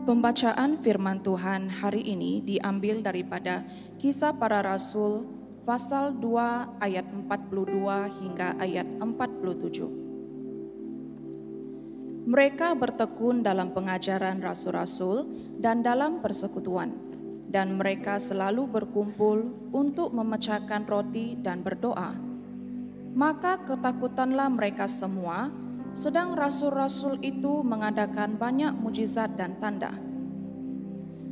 Pembacaan firman Tuhan hari ini diambil daripada Kisah Para Rasul pasal 2 ayat 42 hingga ayat 47. Mereka bertekun dalam pengajaran rasul-rasul dan dalam persekutuan dan mereka selalu berkumpul untuk memecahkan roti dan berdoa. Maka ketakutanlah mereka semua sedang rasul-rasul itu mengadakan banyak mujizat dan tanda.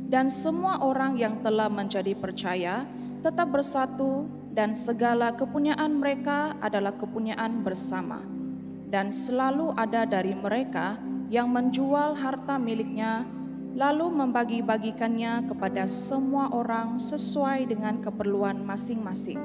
Dan semua orang yang telah menjadi percaya tetap bersatu dan segala kepunyaan mereka adalah kepunyaan bersama. Dan selalu ada dari mereka yang menjual harta miliknya lalu membagi-bagikannya kepada semua orang sesuai dengan keperluan masing-masing.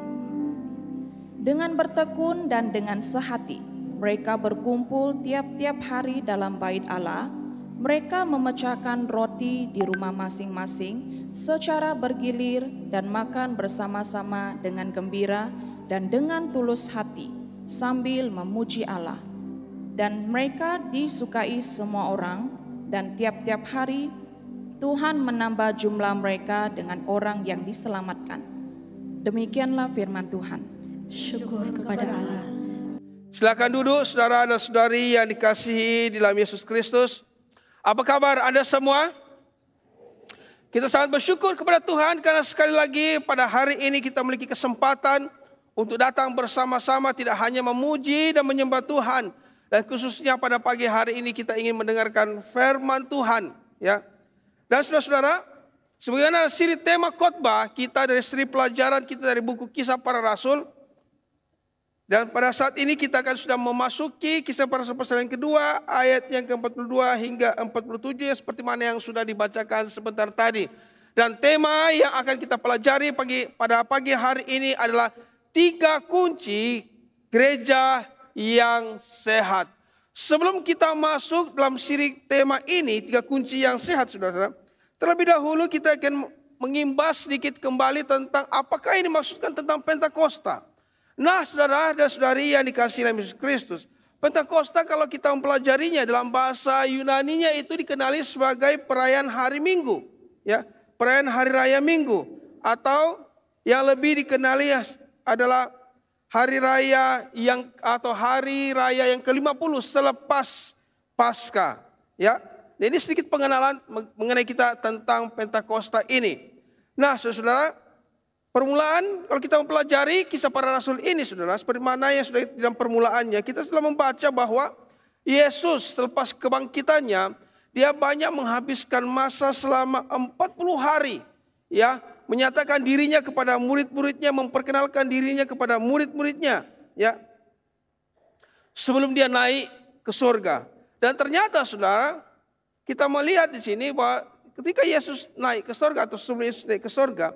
Dengan bertekun dan dengan sehati, mereka berkumpul tiap-tiap hari dalam bait Allah. Mereka memecahkan roti di rumah masing-masing secara bergilir dan makan bersama-sama dengan gembira dan dengan tulus hati sambil memuji Allah. Dan mereka disukai semua orang dan tiap-tiap hari Tuhan menambah jumlah mereka dengan orang yang diselamatkan. Demikianlah firman Tuhan. Syukur kepada Allah. Silakan duduk saudara dan saudari yang dikasihi di dalam Yesus Kristus. Apa kabar Anda semua? Kita sangat bersyukur kepada Tuhan karena sekali lagi pada hari ini kita memiliki kesempatan untuk datang bersama-sama tidak hanya memuji dan menyembah Tuhan dan khususnya pada pagi hari ini kita ingin mendengarkan firman Tuhan ya. Dan saudara-saudara, sebagaimana siri tema khotbah kita dari seri pelajaran kita dari buku Kisah Para Rasul, dan pada saat ini kita akan sudah memasuki kisah para pasal yang kedua ayat yang ke-42 hingga 47 ya, seperti mana yang sudah dibacakan sebentar tadi. Dan tema yang akan kita pelajari pagi pada pagi hari ini adalah tiga kunci gereja yang sehat. Sebelum kita masuk dalam siri tema ini tiga kunci yang sehat Saudara, terlebih dahulu kita akan mengimbas sedikit kembali tentang apakah ini maksudkan tentang Pentakosta. Nah saudara dan saudari yang dikasih oleh Yesus Kristus. Pentakosta kalau kita mempelajarinya dalam bahasa Yunaninya itu dikenali sebagai perayaan hari Minggu. ya Perayaan hari raya Minggu. Atau yang lebih dikenali adalah hari raya yang atau hari raya yang ke-50 selepas pasca. Ya. Nah, ini sedikit pengenalan mengenai kita tentang Pentakosta ini. Nah, Saudara, Permulaan, kalau kita mempelajari kisah para rasul ini saudara, seperti mana yang sudah dalam permulaannya, kita telah membaca bahwa Yesus selepas kebangkitannya, dia banyak menghabiskan masa selama 40 hari. ya Menyatakan dirinya kepada murid-muridnya, memperkenalkan dirinya kepada murid-muridnya. ya Sebelum dia naik ke surga. Dan ternyata saudara, kita melihat di sini bahwa ketika Yesus naik ke surga atau sebelum Yesus naik ke surga,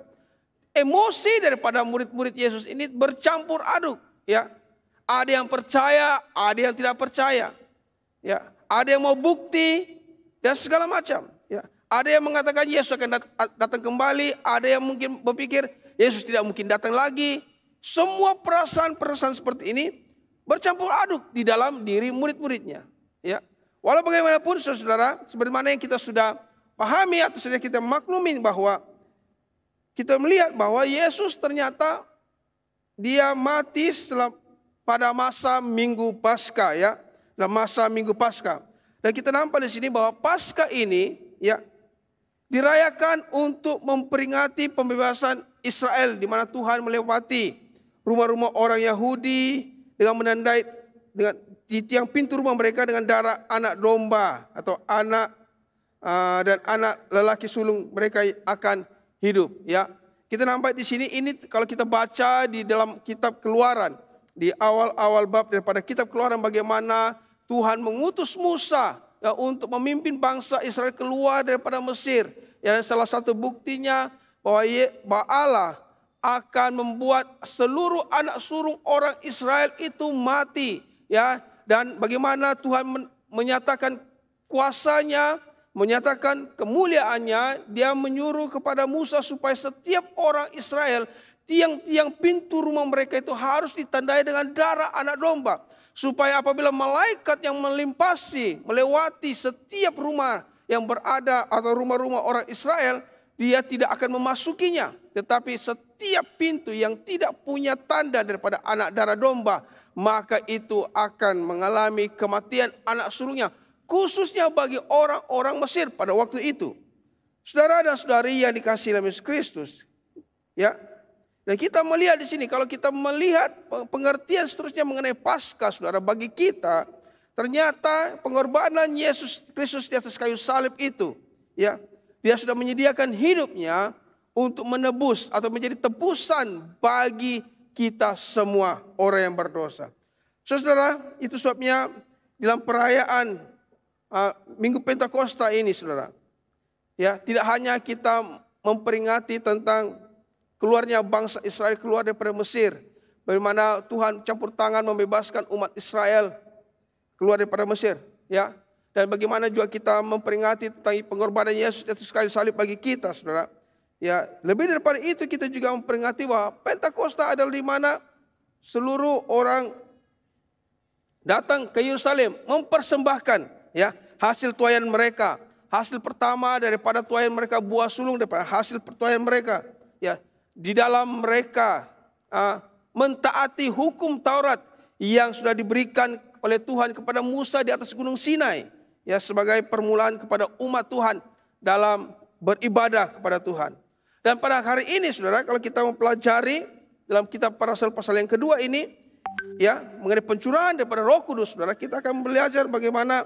emosi daripada murid-murid Yesus ini bercampur aduk, ya. Ada yang percaya, ada yang tidak percaya. Ya, ada yang mau bukti dan segala macam, ya. Ada yang mengatakan Yesus akan datang kembali, ada yang mungkin berpikir Yesus tidak mungkin datang lagi. Semua perasaan-perasaan seperti ini bercampur aduk di dalam diri murid-muridnya, ya. Walau bagaimanapun saudara, sebagaimana yang kita sudah pahami atau sudah kita maklumin bahwa kita melihat bahwa Yesus ternyata dia mati setelah pada masa Minggu Paskah ya, dalam masa Minggu Paskah. Dan kita nampak di sini bahwa Paskah ini ya dirayakan untuk memperingati pembebasan Israel di mana Tuhan melewati rumah-rumah orang Yahudi dengan menandai dengan di tiang pintu rumah mereka dengan darah anak domba atau anak uh, dan anak lelaki sulung mereka akan hidup ya. Kita nampak di sini ini kalau kita baca di dalam kitab Keluaran di awal-awal bab daripada kitab Keluaran bagaimana Tuhan mengutus Musa ya, untuk memimpin bangsa Israel keluar daripada Mesir. Ya, salah satu buktinya bahwa Allah akan membuat seluruh anak surung orang Israel itu mati ya dan bagaimana Tuhan menyatakan kuasanya menyatakan kemuliaannya, dia menyuruh kepada Musa supaya setiap orang Israel tiang-tiang pintu rumah mereka itu harus ditandai dengan darah anak domba supaya apabila malaikat yang melimpasi melewati setiap rumah yang berada atau rumah-rumah orang Israel dia tidak akan memasukinya tetapi setiap pintu yang tidak punya tanda daripada anak darah domba maka itu akan mengalami kematian anak sulungnya Khususnya bagi orang-orang Mesir pada waktu itu. Saudara dan saudari yang dikasih oleh Yesus Kristus. Ya. Dan kita melihat di sini, kalau kita melihat pengertian seterusnya mengenai Paskah, saudara, bagi kita, ternyata pengorbanan Yesus Kristus di atas kayu salib itu, ya, dia sudah menyediakan hidupnya untuk menebus atau menjadi tebusan bagi kita semua orang yang berdosa. Saudara, itu sebabnya dalam perayaan Ah, minggu Pentakosta ini Saudara. Ya, tidak hanya kita memperingati tentang keluarnya bangsa Israel keluar dari Mesir, bagaimana Tuhan campur tangan membebaskan umat Israel keluar dari Mesir, ya. Dan bagaimana juga kita memperingati tentang pengorbanan Yesus di atas kayu salib bagi kita, Saudara. Ya, lebih daripada itu kita juga memperingati bahwa Pentakosta adalah di mana seluruh orang datang ke Yerusalem mempersembahkan ya hasil tuayan mereka hasil pertama daripada tuayan mereka buah sulung daripada hasil pertuayan mereka ya di dalam mereka uh, mentaati hukum Taurat yang sudah diberikan oleh Tuhan kepada Musa di atas gunung Sinai ya sebagai permulaan kepada umat Tuhan dalam beribadah kepada Tuhan. Dan pada hari ini Saudara kalau kita mempelajari dalam kitab para pasal pasal yang kedua ini ya mengenai pencurahan daripada Roh Kudus Saudara kita akan belajar bagaimana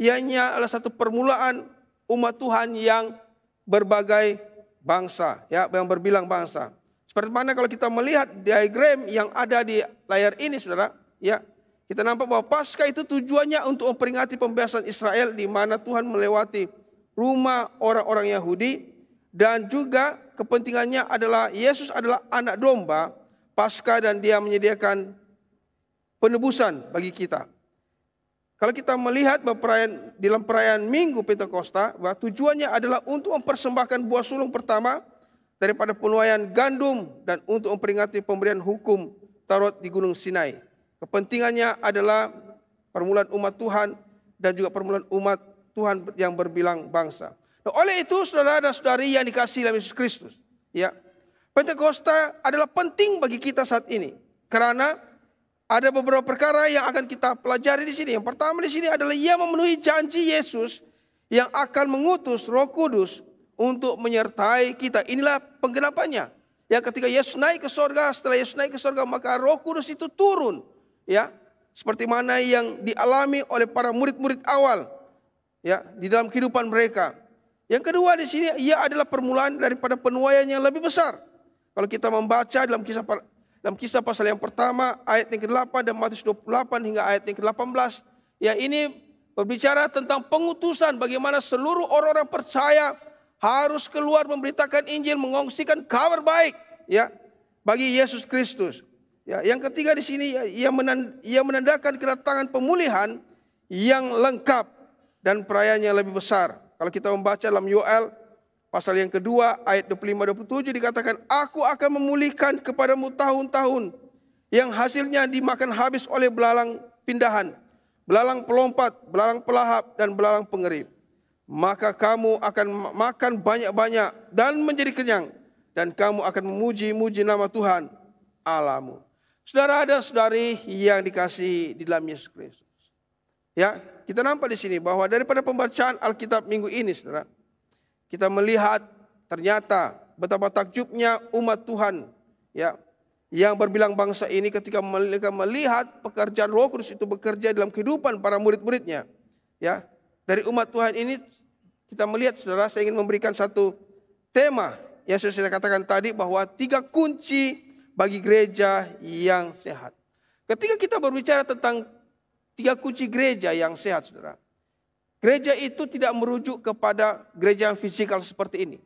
Ianya adalah satu permulaan umat Tuhan yang berbagai bangsa, ya, yang berbilang bangsa. Seperti mana kalau kita melihat diagram yang ada di layar ini, saudara, ya, kita nampak bahwa pasca itu tujuannya untuk memperingati pembebasan Israel di mana Tuhan melewati rumah orang-orang Yahudi dan juga kepentingannya adalah Yesus adalah anak domba pasca dan dia menyediakan penebusan bagi kita. Kalau kita melihat bahwa perayaan, dalam perayaan Minggu Pentakosta, bahwa tujuannya adalah untuk mempersembahkan buah sulung pertama daripada penuaian gandum dan untuk memperingati pemberian hukum Tarot di Gunung Sinai. Kepentingannya adalah permulaan umat Tuhan dan juga permulaan umat Tuhan yang berbilang bangsa. Nah, oleh itu saudara dan saudari yang dikasih dalam Yesus Kristus, ya. Pentakosta adalah penting bagi kita saat ini karena ada beberapa perkara yang akan kita pelajari di sini. Yang pertama di sini adalah ia memenuhi janji Yesus yang akan mengutus Roh Kudus untuk menyertai kita. Inilah penggenapannya. Ya ketika Yesus naik ke sorga, setelah Yesus naik ke sorga maka Roh Kudus itu turun. Ya seperti mana yang dialami oleh para murid-murid awal. Ya di dalam kehidupan mereka. Yang kedua di sini ia adalah permulaan daripada penuaian yang lebih besar. Kalau kita membaca dalam kisah dalam kisah pasal yang pertama ayat yang ke-8 dan Matius 28 hingga ayat yang ke-18 yang ini berbicara tentang pengutusan bagaimana seluruh orang-orang percaya harus keluar memberitakan Injil, mengongsikan kabar baik ya bagi Yesus Kristus. Ya, yang ketiga di sini ya, ia, menandakan kedatangan pemulihan yang lengkap dan perayaannya lebih besar. Kalau kita membaca dalam UL. Pasal yang kedua ayat 25-27 dikatakan, Aku akan memulihkan kepadamu tahun-tahun yang hasilnya dimakan habis oleh belalang pindahan, belalang pelompat, belalang pelahap, dan belalang pengerip. Maka kamu akan makan banyak-banyak dan menjadi kenyang. Dan kamu akan memuji-muji nama Tuhan Alamu. Saudara ada saudari yang dikasihi di dalam Yesus Kristus. Ya, kita nampak di sini bahwa daripada pembacaan Alkitab minggu ini, saudara, kita melihat ternyata betapa takjubnya umat Tuhan ya yang berbilang bangsa ini ketika mereka melihat pekerjaan Roh Kudus itu bekerja dalam kehidupan para murid-muridnya ya dari umat Tuhan ini kita melihat saudara saya ingin memberikan satu tema yang sudah saya katakan tadi bahwa tiga kunci bagi gereja yang sehat. Ketika kita berbicara tentang tiga kunci gereja yang sehat saudara, Gereja itu tidak merujuk kepada gereja yang fisikal seperti ini.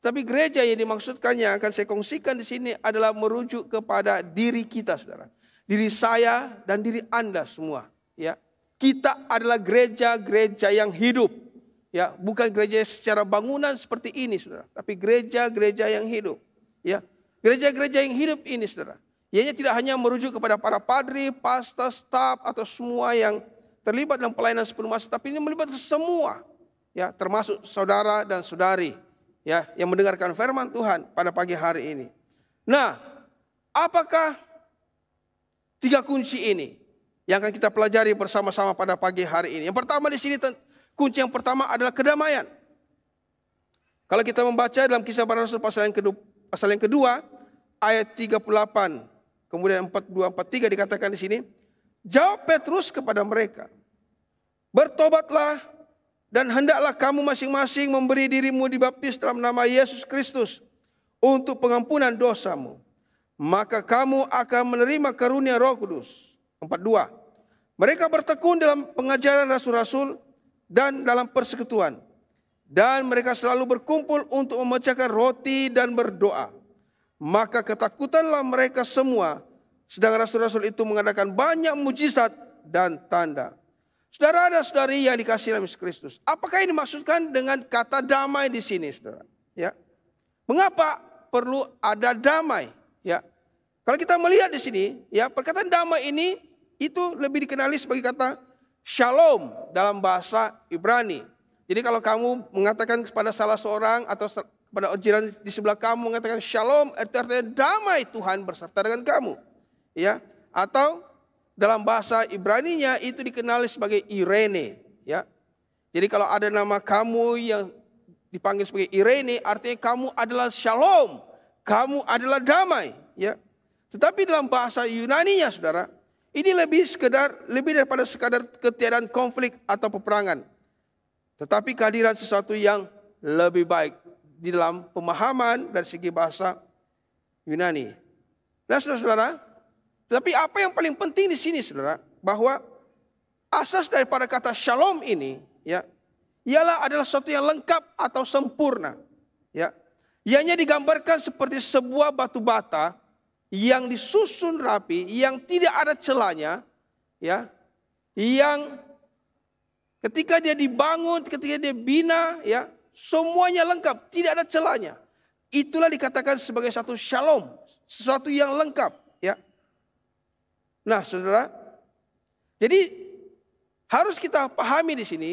Tapi gereja yang dimaksudkannya akan saya kongsikan di sini adalah merujuk kepada diri kita, saudara. Diri saya dan diri Anda semua. Ya, Kita adalah gereja-gereja yang hidup. ya Bukan gereja secara bangunan seperti ini, saudara. Tapi gereja-gereja yang hidup. ya Gereja-gereja yang hidup ini, saudara. Ianya tidak hanya merujuk kepada para padri, pasta, staff atau semua yang terlibat dalam pelayanan sepenuh masa, tapi ini melibatkan semua, ya, termasuk saudara dan saudari, ya, yang mendengarkan firman Tuhan pada pagi hari ini. Nah, apakah tiga kunci ini yang akan kita pelajari bersama-sama pada pagi hari ini? Yang pertama di sini kunci yang pertama adalah kedamaian. Kalau kita membaca dalam kisah para rasul pasal yang kedua, pasal yang kedua ayat 38 kemudian 42 43 dikatakan di sini, Jawab Petrus kepada mereka, "Bertobatlah dan hendaklah kamu masing-masing memberi dirimu dibaptis dalam nama Yesus Kristus untuk pengampunan dosamu, maka kamu akan menerima karunia Roh Kudus." Empat dua. Mereka bertekun dalam pengajaran rasul-rasul dan dalam persekutuan dan mereka selalu berkumpul untuk memecahkan roti dan berdoa. Maka ketakutanlah mereka semua sedang rasul-rasul itu mengadakan banyak mujizat dan tanda. Saudara ada saudari yang dikasih dalam Yesus Kristus. Apakah ini maksudkan dengan kata damai di sini, saudara? Ya. Mengapa perlu ada damai? Ya. Kalau kita melihat di sini, ya perkataan damai ini itu lebih dikenali sebagai kata shalom dalam bahasa Ibrani. Jadi kalau kamu mengatakan kepada salah seorang atau kepada jiran di sebelah kamu mengatakan shalom, artinya damai Tuhan berserta dengan kamu ya atau dalam bahasa Ibrani-nya itu dikenal sebagai Irene ya. Jadi kalau ada nama kamu yang dipanggil sebagai Irene artinya kamu adalah Shalom, kamu adalah damai ya. Tetapi dalam bahasa Yunani-nya, Saudara, ini lebih sekedar lebih daripada sekadar ketiadaan konflik atau peperangan. Tetapi kehadiran sesuatu yang lebih baik di dalam pemahaman dari segi bahasa Yunani. Nah, saudara-saudara, tetapi apa yang paling penting di sini Saudara, bahwa asas daripada kata shalom ini ya ialah adalah sesuatu yang lengkap atau sempurna. Ya. Ianya digambarkan seperti sebuah batu bata yang disusun rapi, yang tidak ada celahnya, ya. Yang ketika dia dibangun, ketika dia bina, ya, semuanya lengkap, tidak ada celahnya. Itulah dikatakan sebagai satu shalom, sesuatu yang lengkap. Nah, Saudara, jadi harus kita pahami di sini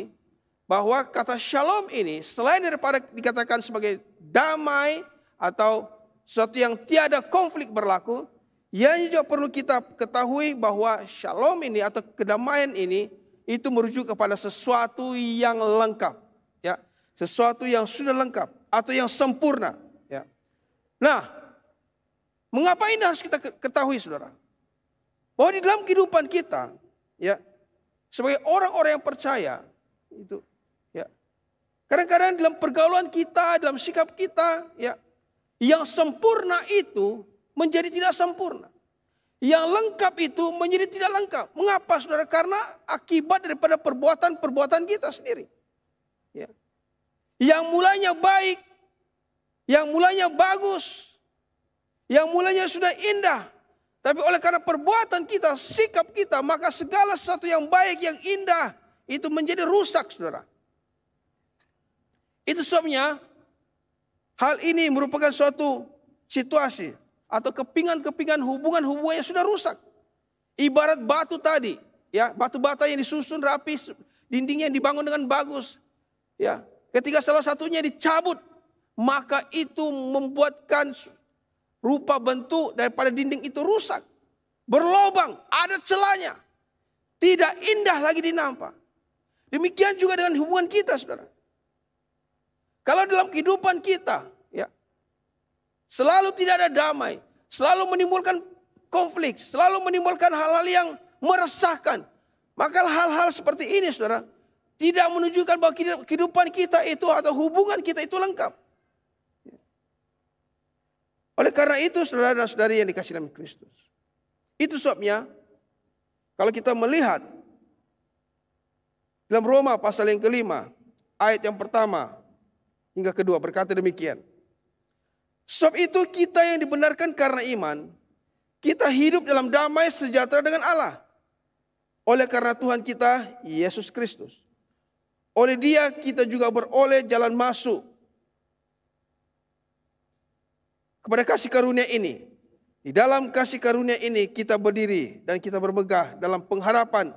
bahwa kata shalom ini selain daripada dikatakan sebagai damai atau sesuatu yang tiada konflik berlaku, yang juga perlu kita ketahui bahwa shalom ini atau kedamaian ini itu merujuk kepada sesuatu yang lengkap, ya, sesuatu yang sudah lengkap atau yang sempurna, ya. Nah, mengapa ini harus kita ketahui, saudara? Bahwa di dalam kehidupan kita, ya, sebagai orang-orang yang percaya, itu, ya, kadang-kadang dalam pergaulan kita, dalam sikap kita, ya, yang sempurna itu menjadi tidak sempurna. Yang lengkap itu menjadi tidak lengkap. Mengapa saudara? Karena akibat daripada perbuatan-perbuatan kita sendiri. Ya. Yang mulanya baik, yang mulanya bagus, yang mulanya sudah indah, tapi oleh karena perbuatan kita, sikap kita, maka segala sesuatu yang baik, yang indah, itu menjadi rusak, saudara. Itu sebabnya hal ini merupakan suatu situasi atau kepingan-kepingan hubungan-hubungan yang sudah rusak. Ibarat batu tadi, ya batu bata yang disusun rapi, dindingnya yang dibangun dengan bagus, ya. Ketika salah satunya dicabut, maka itu membuatkan Rupa bentuk daripada dinding itu rusak. Berlobang, ada celahnya. Tidak indah lagi dinampak. Demikian juga dengan hubungan kita, saudara. Kalau dalam kehidupan kita, ya, selalu tidak ada damai, selalu menimbulkan konflik, selalu menimbulkan hal-hal yang meresahkan. Maka hal-hal seperti ini, saudara, tidak menunjukkan bahwa kehidupan kita itu atau hubungan kita itu lengkap. Oleh karena itu saudara-saudari yang dikasih dalam Kristus. Itu sebabnya kalau kita melihat dalam Roma pasal yang kelima, ayat yang pertama hingga kedua berkata demikian. Sebab itu kita yang dibenarkan karena iman, kita hidup dalam damai sejahtera dengan Allah. Oleh karena Tuhan kita, Yesus Kristus. Oleh dia kita juga beroleh jalan masuk kepada kasih karunia ini. Di dalam kasih karunia ini kita berdiri dan kita bermegah dalam pengharapan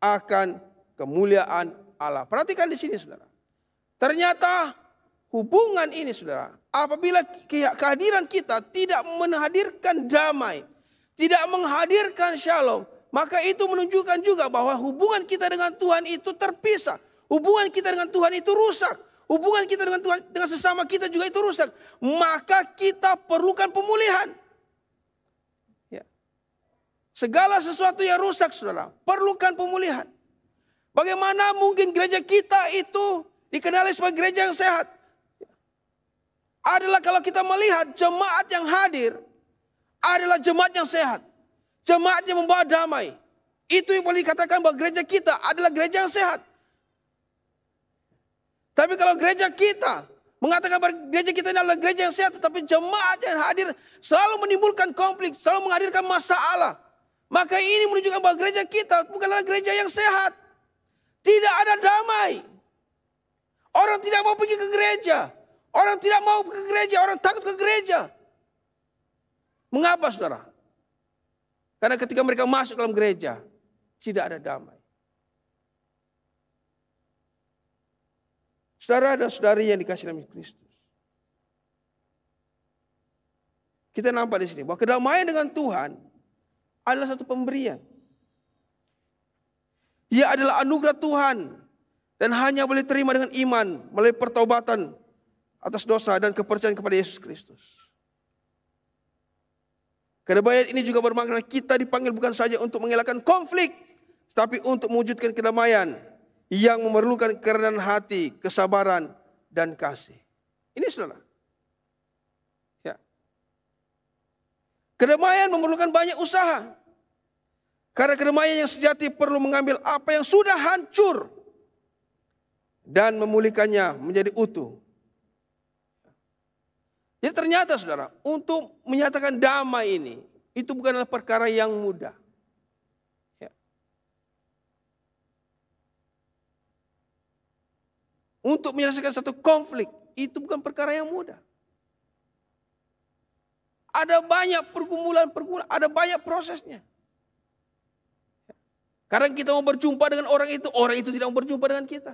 akan kemuliaan Allah. Perhatikan di sini saudara. Ternyata hubungan ini saudara, apabila kehadiran kita tidak menghadirkan damai, tidak menghadirkan shalom, maka itu menunjukkan juga bahwa hubungan kita dengan Tuhan itu terpisah. Hubungan kita dengan Tuhan itu rusak. Hubungan kita dengan Tuhan dengan sesama kita juga itu rusak maka kita perlukan pemulihan. Ya. Segala sesuatu yang rusak, saudara, perlukan pemulihan. Bagaimana mungkin gereja kita itu dikenali sebagai gereja yang sehat? Adalah kalau kita melihat jemaat yang hadir adalah jemaat yang sehat. Jemaat yang membawa damai. Itu yang boleh dikatakan bahwa gereja kita adalah gereja yang sehat. Tapi kalau gereja kita Mengatakan gereja kita ini adalah gereja yang sehat, tetapi jemaat yang hadir selalu menimbulkan konflik, selalu menghadirkan masalah. Maka ini menunjukkan bahwa gereja kita bukanlah gereja yang sehat. Tidak ada damai. Orang tidak mau pergi ke gereja. Orang tidak mau ke gereja, orang takut ke gereja. Mengapa saudara? Karena ketika mereka masuk dalam gereja, tidak ada damai. Saudara dan saudari yang dikasih nama Kristus. Kita nampak di sini bahwa kedamaian dengan Tuhan adalah satu pemberian. Ia adalah anugerah Tuhan dan hanya boleh terima dengan iman melalui pertobatan atas dosa dan kepercayaan kepada Yesus Kristus. Kedamaian ini juga bermakna kita dipanggil bukan saja untuk mengelakkan konflik, tetapi untuk mewujudkan kedamaian yang memerlukan kerendahan hati, kesabaran, dan kasih. Ini saudara. Ya. Kedamaian memerlukan banyak usaha. Karena kedamaian yang sejati perlu mengambil apa yang sudah hancur dan memulihkannya menjadi utuh. ya ternyata saudara, untuk menyatakan damai ini, itu bukanlah perkara yang mudah. untuk menyelesaikan satu konflik itu bukan perkara yang mudah. Ada banyak pergumulan-pergumulan, ada banyak prosesnya. Kadang kita mau berjumpa dengan orang itu, orang itu tidak mau berjumpa dengan kita.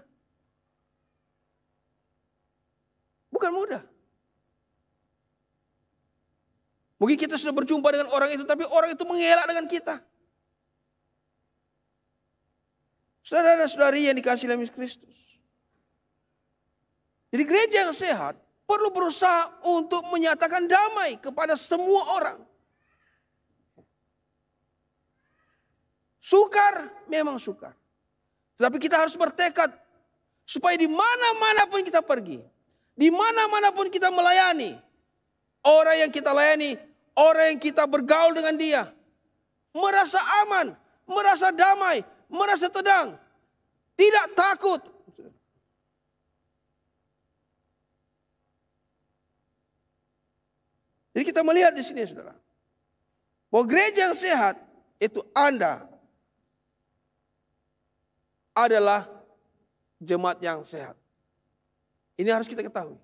Bukan mudah. Mungkin kita sudah berjumpa dengan orang itu, tapi orang itu mengelak dengan kita. Saudara-saudari yang dikasih dalam Kristus. Jadi gereja yang sehat perlu berusaha untuk menyatakan damai kepada semua orang. Sukar memang sukar. Tetapi kita harus bertekad supaya di mana-mana pun kita pergi, di mana-mana pun kita melayani, orang yang kita layani, orang yang kita bergaul dengan dia, merasa aman, merasa damai, merasa tenang, tidak takut, Jadi kita melihat di sini saudara. Bahwa gereja yang sehat itu Anda adalah jemaat yang sehat. Ini harus kita ketahui.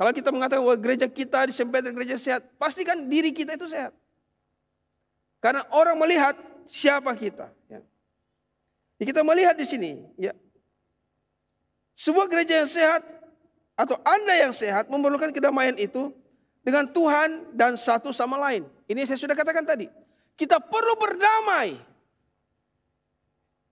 Kalau kita mengatakan bahwa gereja kita di disempit gereja sehat, pastikan diri kita itu sehat. Karena orang melihat siapa kita. Ya. Kita melihat di sini, ya. Sebuah gereja yang sehat atau Anda yang sehat memerlukan kedamaian itu dengan Tuhan dan satu sama lain. Ini saya sudah katakan tadi. Kita perlu berdamai.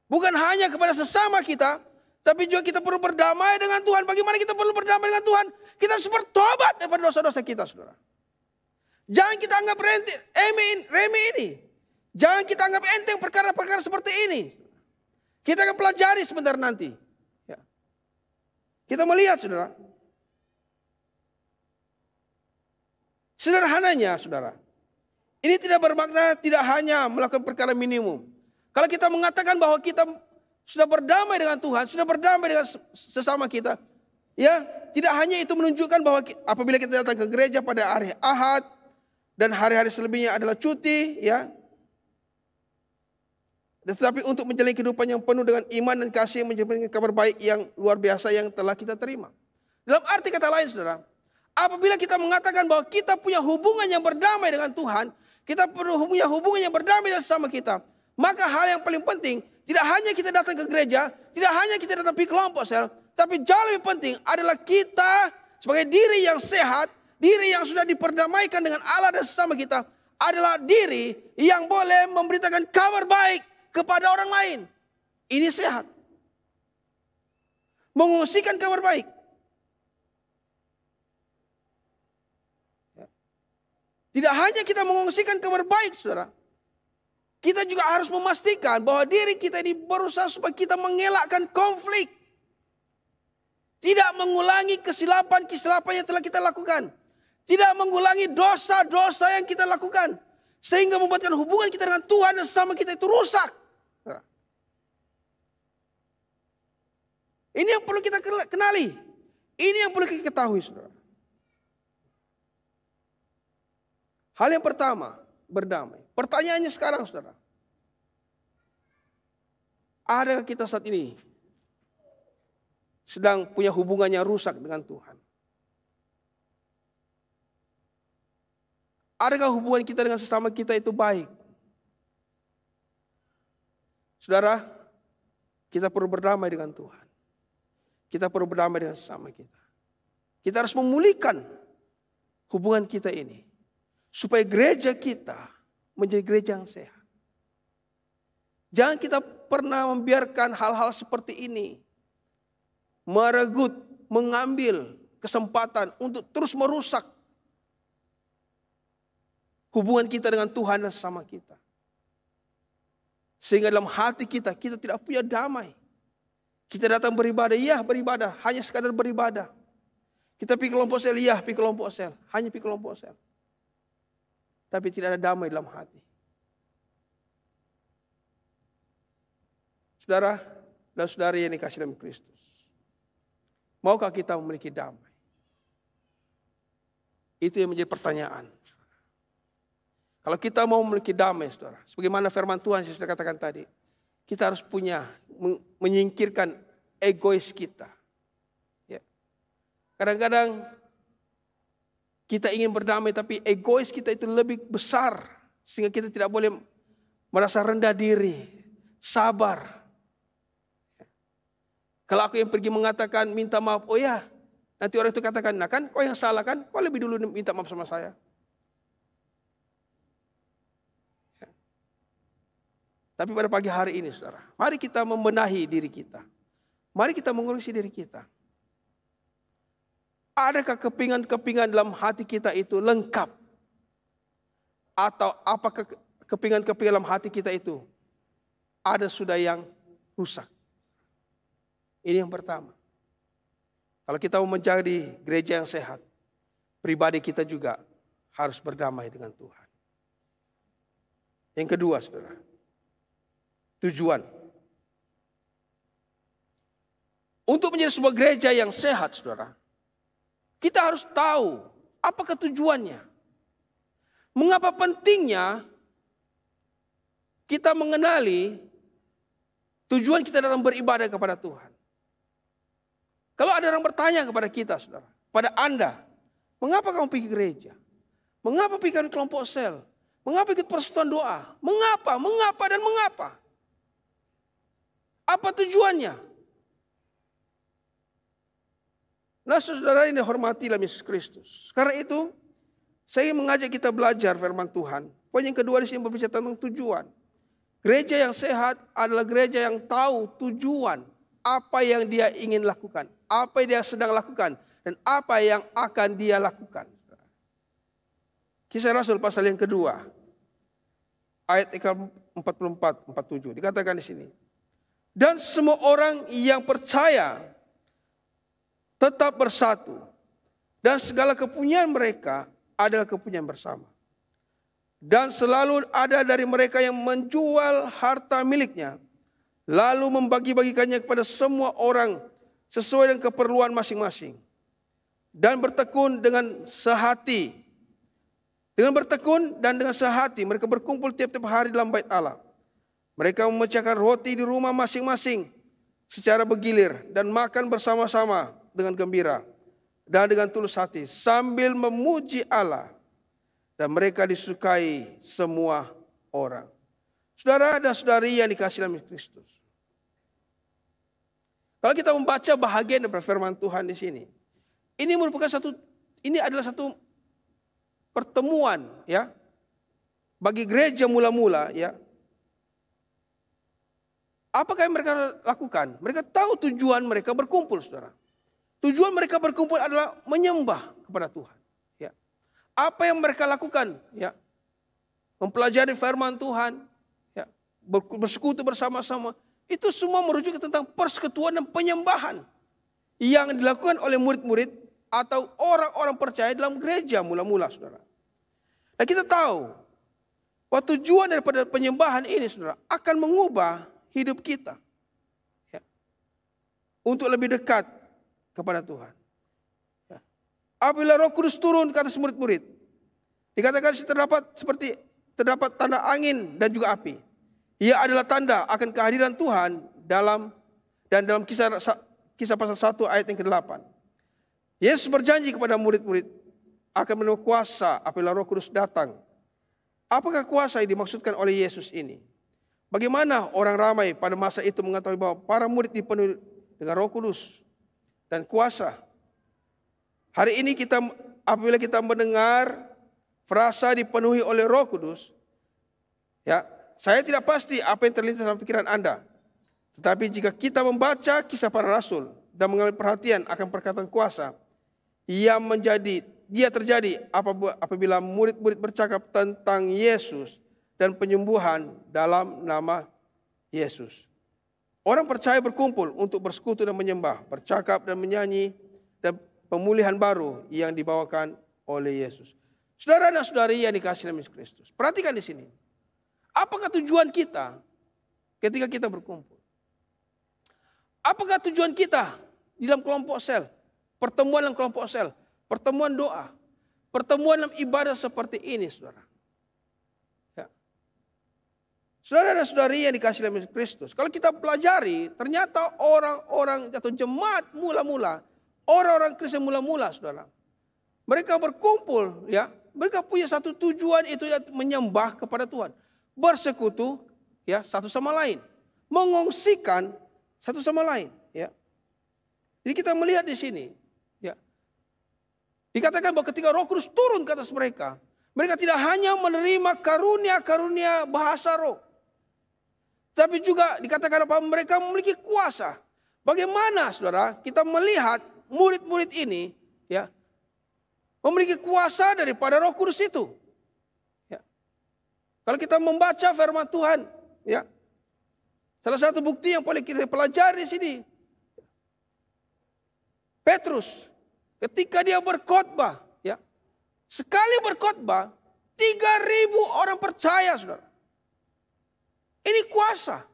Bukan hanya kepada sesama kita, tapi juga kita perlu berdamai dengan Tuhan. Bagaimana kita perlu berdamai dengan Tuhan? Kita harus bertobat daripada dosa-dosa kita, saudara. Jangan kita anggap remi, remi ini. Jangan kita anggap enteng perkara-perkara seperti ini. Kita akan pelajari sebentar nanti. Ya. Kita melihat, saudara, Sederhananya saudara. Ini tidak bermakna tidak hanya melakukan perkara minimum. Kalau kita mengatakan bahwa kita sudah berdamai dengan Tuhan, sudah berdamai dengan sesama kita, ya tidak hanya itu menunjukkan bahwa apabila kita datang ke gereja pada hari Ahad dan hari-hari selebihnya adalah cuti, ya. Tetapi untuk menjalani kehidupan yang penuh dengan iman dan kasih menjadi kabar baik yang luar biasa yang telah kita terima. Dalam arti kata lain, saudara, Apabila kita mengatakan bahwa kita punya hubungan yang berdamai dengan Tuhan, kita perlu punya hubungan yang berdamai dengan sesama kita, maka hal yang paling penting tidak hanya kita datang ke gereja, tidak hanya kita datang ke kelompok sel, tapi jauh lebih penting adalah kita sebagai diri yang sehat, diri yang sudah diperdamaikan dengan Allah dan sesama kita adalah diri yang boleh memberitakan kabar baik kepada orang lain. Ini sehat. Mengungsikan kabar baik. Tidak hanya kita mengungsikan kabar baik, saudara. Kita juga harus memastikan bahwa diri kita ini berusaha supaya kita mengelakkan konflik. Tidak mengulangi kesilapan-kesilapan yang telah kita lakukan. Tidak mengulangi dosa-dosa yang kita lakukan. Sehingga membuatkan hubungan kita dengan Tuhan dan sesama kita itu rusak. Ini yang perlu kita kenali. Ini yang perlu kita ketahui saudara. Hal yang pertama, berdamai. Pertanyaannya sekarang saudara. Adakah kita saat ini sedang punya hubungannya rusak dengan Tuhan? Adakah hubungan kita dengan sesama kita itu baik? Saudara, kita perlu berdamai dengan Tuhan. Kita perlu berdamai dengan sesama kita. Kita harus memulihkan hubungan kita ini supaya gereja kita menjadi gereja yang sehat. Jangan kita pernah membiarkan hal-hal seperti ini meregut, mengambil kesempatan untuk terus merusak hubungan kita dengan Tuhan dan sesama kita. Sehingga dalam hati kita, kita tidak punya damai. Kita datang beribadah, iya beribadah, hanya sekadar beribadah. Kita pergi kelompok sel, iya pergi kelompok sel, hanya pergi kelompok sel tapi tidak ada damai dalam hati. Saudara dan saudari yang dikasih dalam Kristus. Maukah kita memiliki damai? Itu yang menjadi pertanyaan. Kalau kita mau memiliki damai, saudara. Sebagaimana firman Tuhan yang sudah katakan tadi. Kita harus punya, menyingkirkan egois kita. Ya. Kadang-kadang kita ingin berdamai tapi egois kita itu lebih besar sehingga kita tidak boleh merasa rendah diri. Sabar. Kalau aku yang pergi mengatakan minta maaf, oh ya, nanti orang itu katakan, nah kan kau yang salah kan, kau lebih dulu minta maaf sama saya. Tapi pada pagi hari ini saudara, mari kita membenahi diri kita. Mari kita mengurusi diri kita. Adakah kepingan-kepingan dalam hati kita itu lengkap? Atau apakah kepingan-kepingan dalam hati kita itu ada sudah yang rusak? Ini yang pertama. Kalau kita mau menjadi gereja yang sehat, pribadi kita juga harus berdamai dengan Tuhan. Yang kedua, saudara, tujuan. Untuk menjadi sebuah gereja yang sehat, saudara, kita harus tahu apa ketujuannya. Mengapa pentingnya kita mengenali tujuan kita dalam beribadah kepada Tuhan. Kalau ada orang bertanya kepada kita, saudara, pada Anda, mengapa kamu pergi gereja? Mengapa pergi kelompok sel? Mengapa ikut persetuan doa? Mengapa, mengapa, dan mengapa? Apa tujuannya? Nah saudara ini hormatilah Yesus Kristus. Karena itu saya mengajak kita belajar firman Tuhan. Poin yang kedua di sini berbicara tentang tujuan. Gereja yang sehat adalah gereja yang tahu tujuan apa yang dia ingin lakukan, apa yang dia sedang lakukan, dan apa yang akan dia lakukan. Kisah Rasul pasal yang kedua, ayat 44-47 dikatakan di sini. Dan semua orang yang percaya tetap bersatu. Dan segala kepunyaan mereka adalah kepunyaan bersama. Dan selalu ada dari mereka yang menjual harta miliknya. Lalu membagi-bagikannya kepada semua orang sesuai dengan keperluan masing-masing. Dan bertekun dengan sehati. Dengan bertekun dan dengan sehati mereka berkumpul tiap-tiap hari dalam bait Allah. Mereka memecahkan roti di rumah masing-masing secara bergilir dan makan bersama-sama dengan gembira dan dengan tulus hati sambil memuji Allah dan mereka disukai semua orang. Saudara dan saudari yang dikasih dalam Kristus. Kalau kita membaca bahagian dari firman Tuhan di sini, ini merupakan satu ini adalah satu pertemuan ya bagi gereja mula-mula ya. Apakah yang mereka lakukan? Mereka tahu tujuan mereka berkumpul, Saudara. Tujuan mereka berkumpul adalah menyembah kepada Tuhan. Ya. Apa yang mereka lakukan? Ya. Mempelajari firman Tuhan, ya. bersekutu bersama-sama. Itu semua merujuk tentang persekutuan dan penyembahan yang dilakukan oleh murid-murid atau orang-orang percaya dalam gereja mula-mula, saudara. Nah kita tahu bahwa tujuan daripada penyembahan ini, saudara, akan mengubah hidup kita. Ya. Untuk lebih dekat kepada Tuhan. Apabila Roh Kudus turun ke atas murid-murid, dikatakan terdapat seperti terdapat tanda angin dan juga api. Ia adalah tanda akan kehadiran Tuhan dalam dan dalam kisah kisah pasal 1 ayat yang ke-8. Yesus berjanji kepada murid-murid akan menerima kuasa apabila Roh Kudus datang. Apakah kuasa yang dimaksudkan oleh Yesus ini? Bagaimana orang ramai pada masa itu mengetahui bahwa para murid dipenuhi dengan Roh Kudus dan kuasa. Hari ini kita apabila kita mendengar frasa dipenuhi oleh Roh Kudus, ya, saya tidak pasti apa yang terlintas dalam pikiran Anda. Tetapi jika kita membaca kisah para rasul dan mengambil perhatian akan perkataan kuasa, ia menjadi dia terjadi apabila murid-murid bercakap tentang Yesus dan penyembuhan dalam nama Yesus. Orang percaya berkumpul untuk bersekutu dan menyembah, bercakap dan menyanyi, dan pemulihan baru yang dibawakan oleh Yesus. Saudara dan saudari yang dikasih Yesus Kristus. Perhatikan di sini. Apakah tujuan kita ketika kita berkumpul? Apakah tujuan kita di dalam kelompok sel? Pertemuan dalam kelompok sel, pertemuan doa, pertemuan dalam ibadah seperti ini, Saudara. Saudara saudari yang dikasih oleh Kristus. Kalau kita pelajari, ternyata orang-orang atau jemaat mula-mula, orang-orang Kristen mula-mula, saudara. Mereka berkumpul, ya. Mereka punya satu tujuan itu ya, menyembah kepada Tuhan. Bersekutu, ya, satu sama lain. Mengungsikan satu sama lain, ya. Jadi kita melihat di sini, ya. Dikatakan bahwa ketika Roh Kudus turun ke atas mereka, mereka tidak hanya menerima karunia-karunia bahasa roh, tapi juga dikatakan bahwa mereka memiliki kuasa. Bagaimana saudara kita melihat murid-murid ini ya memiliki kuasa daripada roh kudus itu. Ya. Kalau kita membaca firman Tuhan ya salah satu bukti yang paling kita pelajari di sini Petrus ketika dia berkhotbah ya sekali berkhotbah 3000 orang percaya saudara ini kuasa.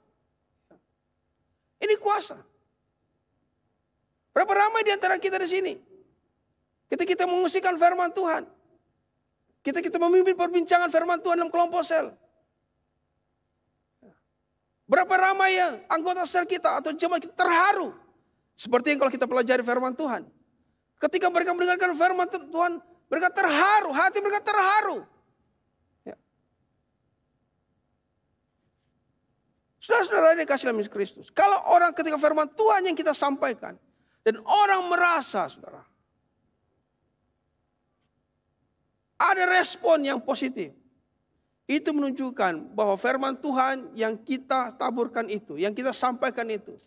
Ini kuasa. Berapa ramai di antara kita di sini? Kita kita mengusikan firman Tuhan. Kita kita memimpin perbincangan firman Tuhan dalam kelompok sel. Berapa ramai yang anggota sel kita atau jemaat kita terharu. Seperti yang kalau kita pelajari firman Tuhan. Ketika mereka mendengarkan firman Tuhan, mereka terharu, hati mereka terharu. Saudara-saudara yang kasih dalam Kristus. Kalau orang ketika firman Tuhan yang kita sampaikan. Dan orang merasa saudara. Ada respon yang positif. Itu menunjukkan bahwa firman Tuhan yang kita taburkan itu. Yang kita sampaikan itu.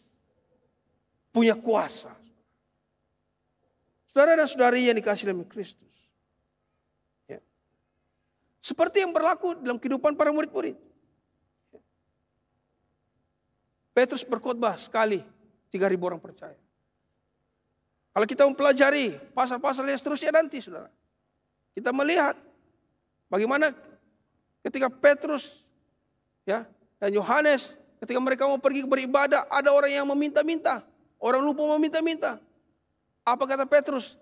Punya kuasa. Saudara dan saudari yang dikasih dalam Kristus. Ya. Seperti yang berlaku dalam kehidupan para murid-murid. Petrus berkhotbah sekali, 3.000 orang percaya. Kalau kita mempelajari pasal-pasal yang seterusnya nanti, saudara. Kita melihat bagaimana ketika Petrus ya dan Yohanes ketika mereka mau pergi beribadah, ada orang yang meminta-minta. Orang lupa meminta-minta. Apa kata Petrus?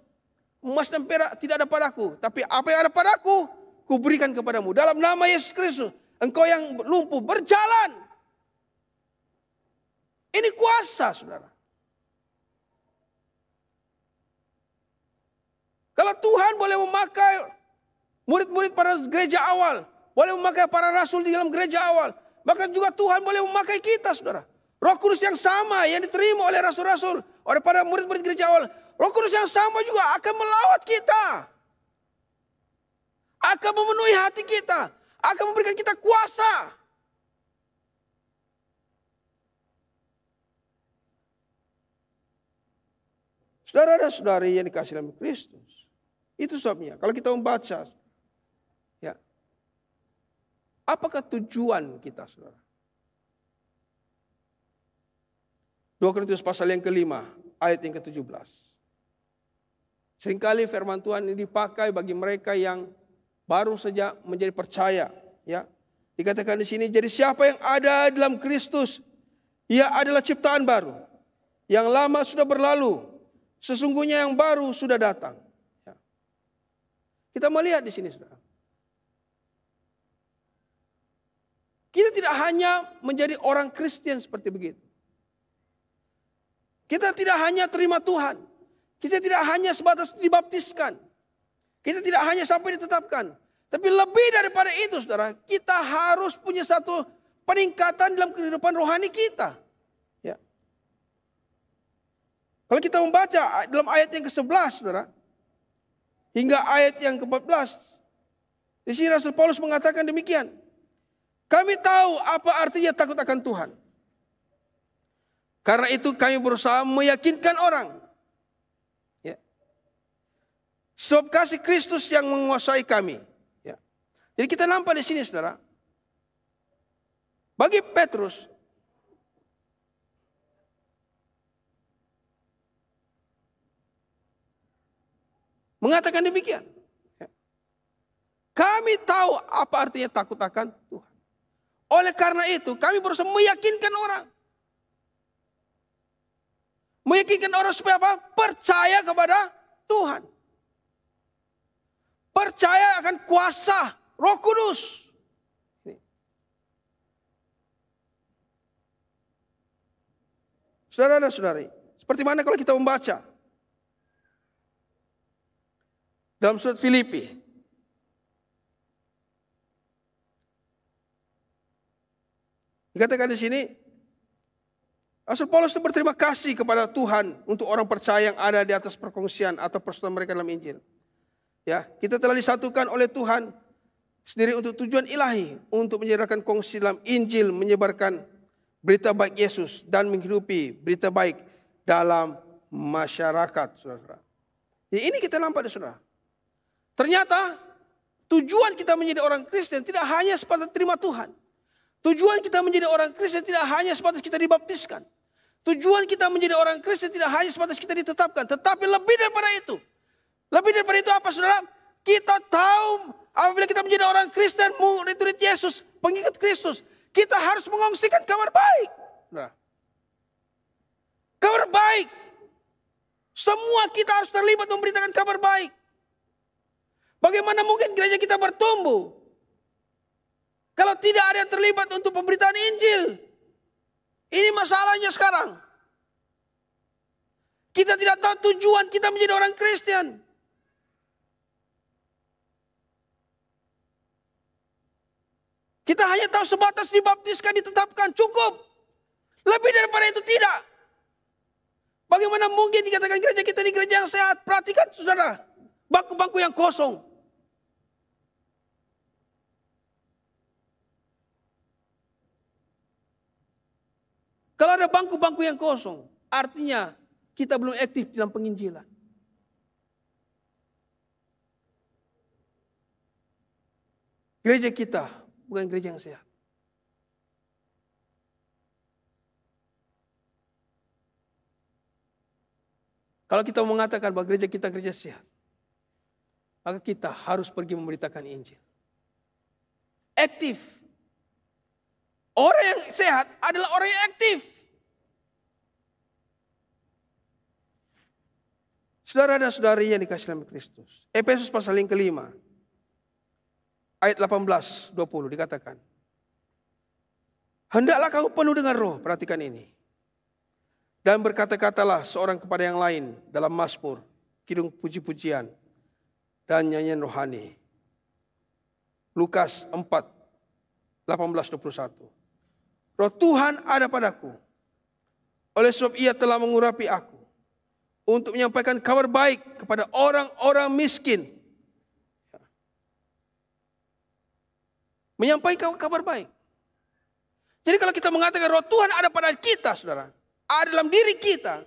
Emas dan perak tidak ada padaku. Tapi apa yang ada padaku, kuberikan kepadamu. Dalam nama Yesus Kristus. Engkau yang lumpuh, berjalan. Ini kuasa, saudara. Kalau Tuhan boleh memakai murid-murid para gereja awal, boleh memakai para rasul di dalam gereja awal, maka juga Tuhan boleh memakai kita, saudara. Roh Kudus yang sama yang diterima oleh rasul-rasul, oleh para murid-murid gereja awal, Roh Kudus yang sama juga akan melawat kita. Akan memenuhi hati kita, akan memberikan kita kuasa. Saudara dan saudari yang dikasih dalam Kristus. Itu sebabnya. Kalau kita membaca, ya, apakah tujuan kita, saudara? 2 Korintus pasal yang kelima, ayat yang ke-17. Seringkali firman Tuhan ini dipakai bagi mereka yang baru saja menjadi percaya. Ya, Dikatakan di sini, jadi siapa yang ada dalam Kristus, ia adalah ciptaan baru. Yang lama sudah berlalu, Sesungguhnya yang baru sudah datang. Ya. Kita melihat di sini saudara. Kita tidak hanya menjadi orang Kristen seperti begitu. Kita tidak hanya terima Tuhan. Kita tidak hanya sebatas dibaptiskan. Kita tidak hanya sampai ditetapkan. Tapi lebih daripada itu saudara, kita harus punya satu peningkatan dalam kehidupan rohani kita. Kalau kita membaca dalam ayat yang ke-11, saudara, hingga ayat yang ke-14, di sini Rasul Paulus mengatakan demikian. Kami tahu apa artinya takut akan Tuhan. Karena itu kami berusaha meyakinkan orang. Ya. Sebab kasih Kristus yang menguasai kami. Ya. Jadi kita nampak di sini saudara. Bagi Petrus, mengatakan demikian. Kami tahu apa artinya takut akan Tuhan. Oleh karena itu kami berusaha meyakinkan orang. Meyakinkan orang supaya apa? Percaya kepada Tuhan. Percaya akan kuasa roh kudus. Saudara-saudari, seperti mana kalau kita membaca dalam surat Filipi. Dikatakan di sini, Rasul Paulus itu berterima kasih kepada Tuhan untuk orang percaya yang ada di atas perkongsian atau persekutuan mereka dalam Injil. Ya, kita telah disatukan oleh Tuhan sendiri untuk tujuan ilahi, untuk menyerahkan kongsi dalam Injil, menyebarkan berita baik Yesus dan menghidupi berita baik dalam masyarakat, saudara Ya, ini kita nampak, saudara. Ternyata tujuan kita menjadi orang Kristen tidak hanya sebatas terima Tuhan. Tujuan kita menjadi orang Kristen tidak hanya sebatas kita dibaptiskan. Tujuan kita menjadi orang Kristen tidak hanya sebatas kita ditetapkan, tetapi lebih daripada itu. Lebih daripada itu apa Saudara? Kita tahu apabila kita menjadi orang Kristen, murid-murid Yesus, pengikut Kristus, kita harus mengongsikan kabar baik. Nah. Kabar baik. Semua kita harus terlibat memberitakan kabar baik. Bagaimana mungkin gereja kita bertumbuh? Kalau tidak ada yang terlibat untuk pemberitaan Injil. Ini masalahnya sekarang. Kita tidak tahu tujuan kita menjadi orang Kristen. Kita hanya tahu sebatas dibaptiskan, ditetapkan, cukup. Lebih daripada itu tidak. Bagaimana mungkin dikatakan gereja kita ini gereja yang sehat? Perhatikan saudara, bangku-bangku yang kosong. Kalau ada bangku-bangku yang kosong, artinya kita belum aktif dalam penginjilan. Gereja kita bukan gereja yang sehat. Kalau kita mengatakan bahwa gereja kita gereja sehat, maka kita harus pergi memberitakan Injil. Aktif. Orang yang sehat adalah orang yang aktif. Saudara dan saudari yang dikasih dalam Kristus. Efesus pasal yang kelima. Ayat 18, 20 dikatakan. Hendaklah kamu penuh dengan roh, perhatikan ini. Dan berkata-katalah seorang kepada yang lain dalam Mazmur, kidung puji-pujian, dan nyanyian rohani. Lukas 4, 18, 21. Roh Tuhan ada padaku. Oleh sebab ia telah mengurapi aku untuk menyampaikan kabar baik kepada orang-orang miskin. Menyampaikan kabar baik. Jadi kalau kita mengatakan roh Tuhan ada pada kita, saudara. Ada dalam diri kita.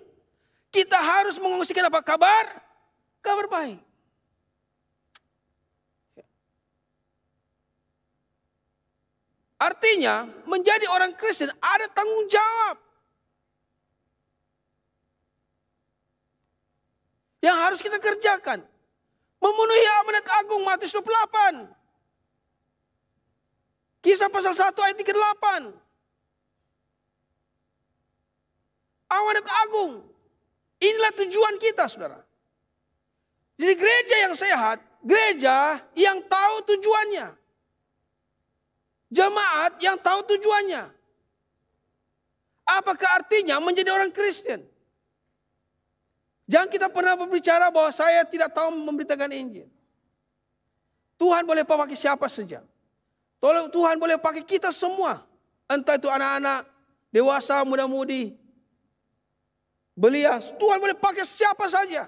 Kita harus mengungsikan apa kabar? Kabar baik. Artinya menjadi orang Kristen ada tanggung jawab. yang harus kita kerjakan. Memenuhi amanat agung Matius 28. Kisah pasal 1 ayat 38. Amanat agung. Inilah tujuan kita saudara. Jadi gereja yang sehat, gereja yang tahu tujuannya. Jemaat yang tahu tujuannya. Apakah artinya menjadi orang Kristen? Jangan kita pernah berbicara bahwa saya tidak tahu memberitakan Injil. Tuhan boleh pakai siapa saja. Tuhan boleh pakai kita semua. Entah itu anak-anak, dewasa, muda-mudi, belia. Tuhan boleh pakai siapa saja.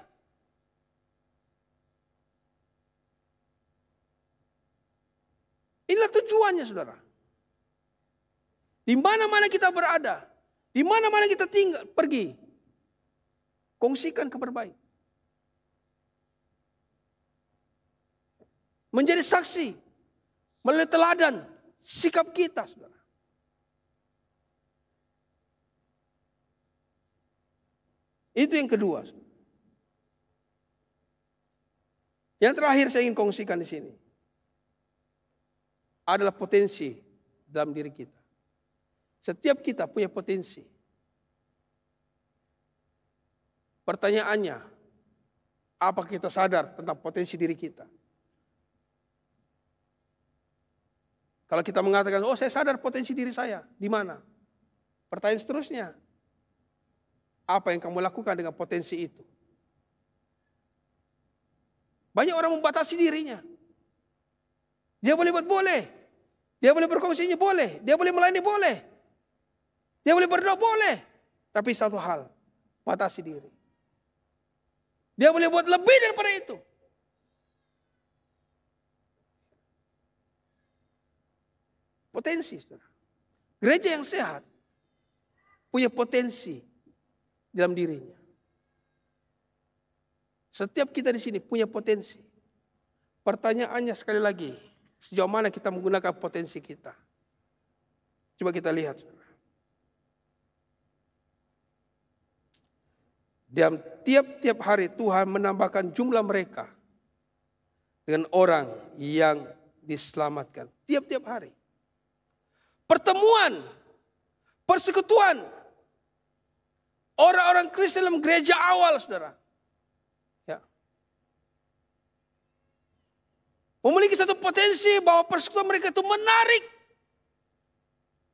Inilah tujuannya saudara. Di mana-mana kita berada, di mana-mana kita tinggal pergi, Kongsikan kabar baik. Menjadi saksi melalui teladan sikap kita, saudara. Itu yang kedua. Yang terakhir saya ingin kongsikan di sini adalah potensi dalam diri kita. Setiap kita punya potensi. Pertanyaannya, apa kita sadar tentang potensi diri kita? Kalau kita mengatakan, oh saya sadar potensi diri saya, di mana? Pertanyaan seterusnya, apa yang kamu lakukan dengan potensi itu? Banyak orang membatasi dirinya. Dia boleh buat boleh. Dia boleh berkongsinya boleh. Dia boleh melayani boleh. Dia boleh berdoa boleh. Tapi satu hal, batasi diri. Dia boleh buat lebih daripada itu. Potensi, Gereja yang sehat punya potensi dalam dirinya. Setiap kita di sini punya potensi. Pertanyaannya sekali lagi, sejauh mana kita menggunakan potensi kita? Coba kita lihat. Saudara. Dan tiap-tiap hari Tuhan menambahkan jumlah mereka dengan orang yang diselamatkan. Tiap-tiap hari. Pertemuan, persekutuan. Orang-orang Kristen dalam gereja awal, saudara. Ya. Memiliki satu potensi bahwa persekutuan mereka itu menarik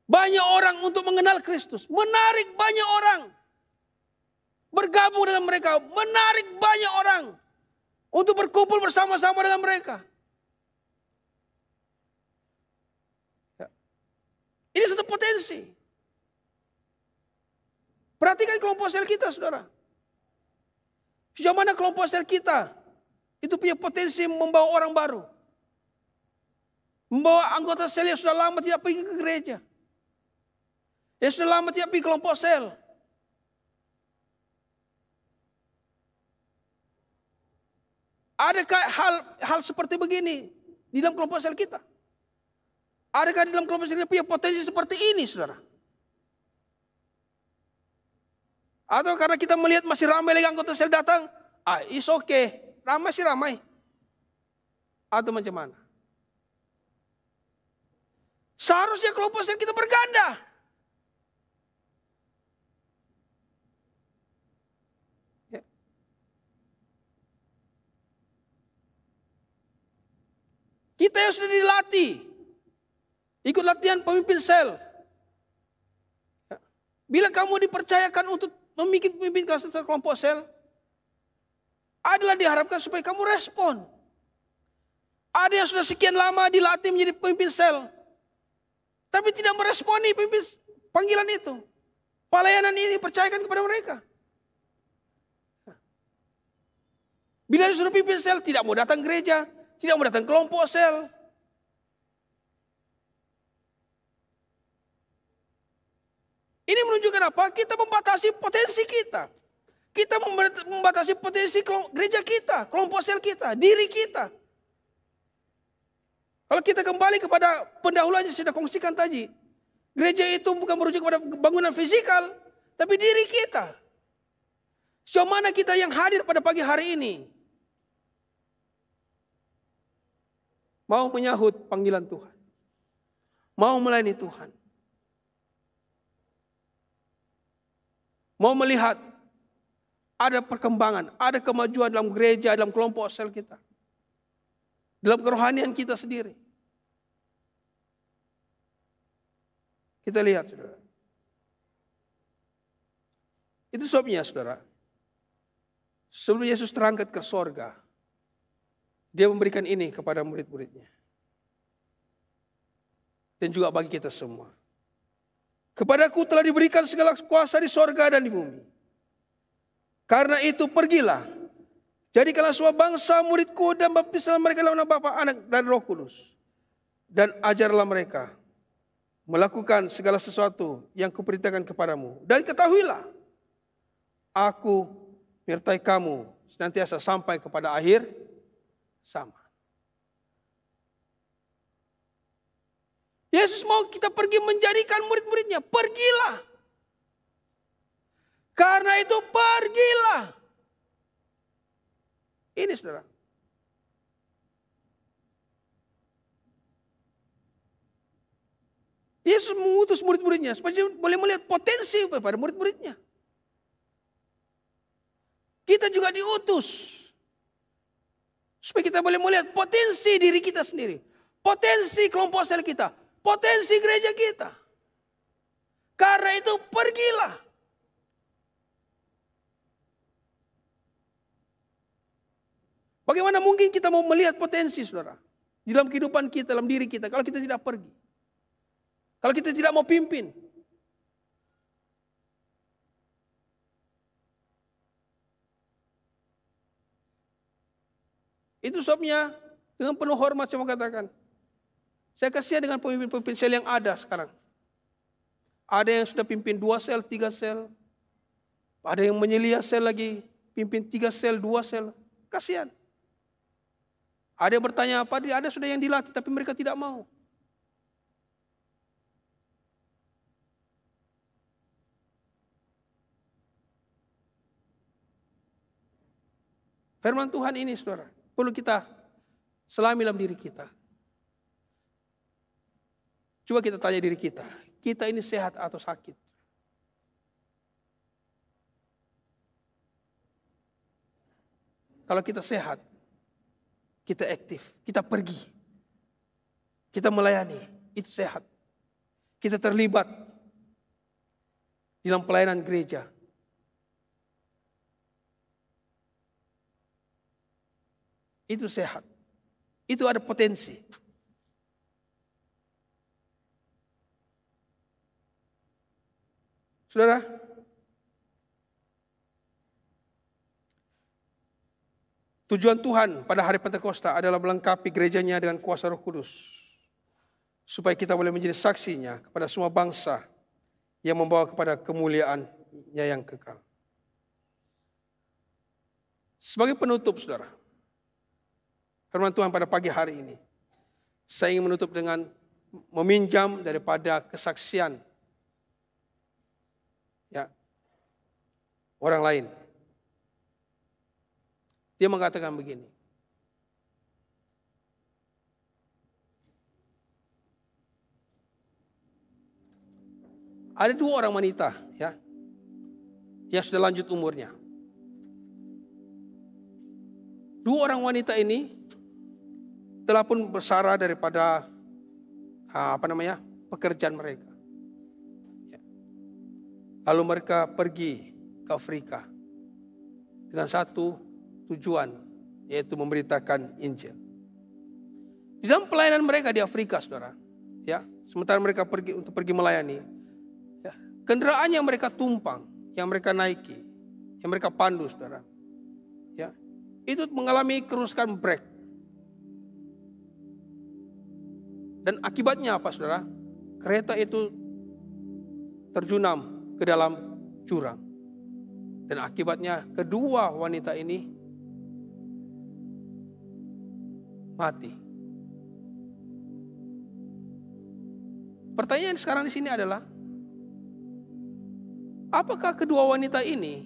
banyak orang untuk mengenal Kristus. Menarik banyak orang bergabung dengan mereka, menarik banyak orang untuk berkumpul bersama-sama dengan mereka. Ini satu potensi. Perhatikan kelompok sel kita, saudara. Sejauh mana kelompok sel kita itu punya potensi membawa orang baru. Membawa anggota sel yang sudah lama tidak pergi ke gereja. Yang sudah lama tidak pergi kelompok sel. Adakah hal hal seperti begini di dalam kelompok sel kita? Adakah di dalam kelompok sel kita punya potensi seperti ini, saudara? Atau karena kita melihat masih ramai lagi anggota sel datang, ah is okay, ramai sih ramai. Atau macam mana? Seharusnya kelompok sel kita berganda. Kita yang sudah dilatih. Ikut latihan pemimpin sel. Bila kamu dipercayakan untuk memikir pemimpin kelompok sel, adalah diharapkan supaya kamu respon. Ada yang sudah sekian lama dilatih menjadi pemimpin sel, tapi tidak meresponi pemimpin panggilan itu. Pelayanan ini percayakan kepada mereka. Bila disuruh pimpin sel tidak mau datang gereja, tidak mau datang kelompok sel. Ini menunjukkan apa? Kita membatasi potensi kita. Kita membatasi potensi gereja kita, kelompok sel kita, diri kita. Kalau kita kembali kepada pendahulunya sudah kongsikan tadi. Gereja itu bukan merujuk kepada bangunan fisikal, tapi diri kita. Sejauh mana kita yang hadir pada pagi hari ini? Mau menyahut panggilan Tuhan. Mau melayani Tuhan. Mau melihat ada perkembangan, ada kemajuan dalam gereja, dalam kelompok sel kita. Dalam kerohanian kita sendiri. Kita lihat, saudara. Itu sebabnya, saudara. Sebelum Yesus terangkat ke sorga, dia memberikan ini kepada murid-muridnya. Dan juga bagi kita semua. Kepadaku telah diberikan segala kuasa di sorga dan di bumi. Karena itu pergilah. Jadikanlah semua bangsa muridku dan baptislah mereka dalam nama Bapa, Anak dan Roh Kudus. Dan ajarlah mereka melakukan segala sesuatu yang kuperintahkan kepadamu. Dan ketahuilah, aku menyertai kamu senantiasa sampai kepada akhir sama. Yesus mau kita pergi menjadikan murid-muridnya. Pergilah. Karena itu pergilah. Ini saudara. Yesus mengutus murid-muridnya. Supaya boleh melihat potensi pada murid-muridnya. Kita juga diutus. Supaya kita boleh melihat potensi diri kita sendiri. Potensi kelompok sel kita. Potensi gereja kita. Karena itu pergilah. Bagaimana mungkin kita mau melihat potensi saudara. Di dalam kehidupan kita, dalam diri kita. Kalau kita tidak pergi. Kalau kita tidak mau pimpin. Itu sebabnya dengan penuh hormat saya mau katakan. Saya kasihan dengan pemimpin-pemimpin sel yang ada sekarang. Ada yang sudah pimpin dua sel, tiga sel. Ada yang menyelia sel lagi, pimpin tiga sel, dua sel. Kasihan. Ada yang bertanya, apa ada sudah yang dilatih tapi mereka tidak mau. Firman Tuhan ini saudara. Perlu kita selami dalam diri kita. Coba kita tanya diri kita, kita ini sehat atau sakit? Kalau kita sehat, kita aktif, kita pergi, kita melayani, itu sehat. Kita terlibat dalam pelayanan gereja, itu sehat. Itu ada potensi. Saudara, tujuan Tuhan pada hari Pentakosta adalah melengkapi gerejanya dengan kuasa Roh Kudus. Supaya kita boleh menjadi saksinya kepada semua bangsa yang membawa kepada kemuliaannya yang kekal. Sebagai penutup saudara, Firman Tuhan pada pagi hari ini. Saya ingin menutup dengan meminjam daripada kesaksian ya orang lain. Dia mengatakan begini. Ada dua orang wanita ya yang sudah lanjut umurnya. Dua orang wanita ini telah pun bersara daripada apa namanya pekerjaan mereka. Ya. Lalu mereka pergi ke Afrika dengan satu tujuan yaitu memberitakan Injil. Di dalam pelayanan mereka di Afrika, saudara, ya, sementara mereka pergi untuk pergi melayani, ya, kendaraan yang mereka tumpang, yang mereka naiki, yang mereka pandu, saudara, ya, itu mengalami kerusakan brake Dan akibatnya apa saudara? Kereta itu terjunam ke dalam jurang. Dan akibatnya kedua wanita ini mati. Pertanyaan sekarang di sini adalah, apakah kedua wanita ini,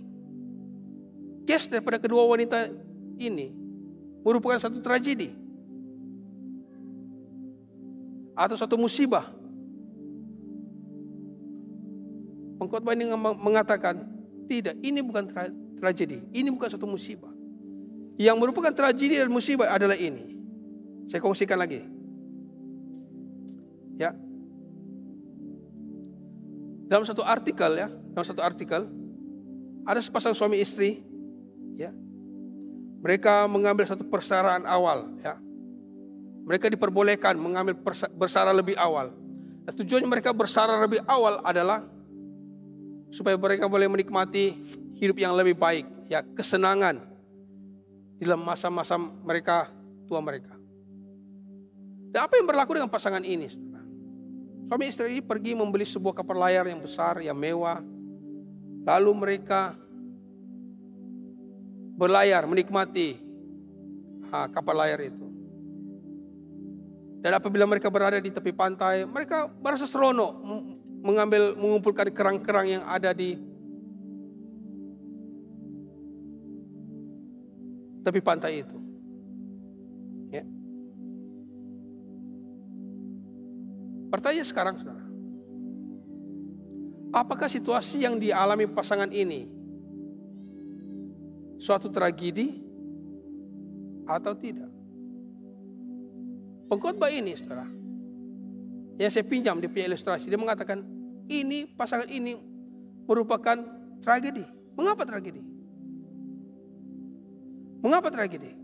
case daripada kedua wanita ini merupakan satu tragedi? atau suatu musibah. Pengkhotbah ini mengatakan, tidak, ini bukan tra tragedi, ini bukan suatu musibah. Yang merupakan tragedi dan musibah adalah ini. Saya kongsikan lagi. Ya. Dalam satu artikel ya, dalam satu artikel ada sepasang suami istri ya. Mereka mengambil satu persaraan awal ya, mereka diperbolehkan mengambil bersara lebih awal. Dan nah, tujuannya mereka bersara lebih awal adalah supaya mereka boleh menikmati hidup yang lebih baik, ya kesenangan di dalam masa-masa mereka tua mereka. Dan apa yang berlaku dengan pasangan ini? Suami istri ini pergi membeli sebuah kapal layar yang besar, yang mewah. Lalu mereka berlayar menikmati ah, kapal layar itu. Dan apabila mereka berada di tepi pantai, mereka merasa seronok mengambil mengumpulkan kerang-kerang yang ada di tepi pantai itu. Ya. Pertanyaan sekarang, saudara. Apakah situasi yang dialami pasangan ini suatu tragedi atau tidak? Pengkhotbah oh, ini saudara. Yang saya pinjam di punya ilustrasi. Dia mengatakan ini pasangan ini merupakan tragedi. Mengapa tragedi? Mengapa tragedi?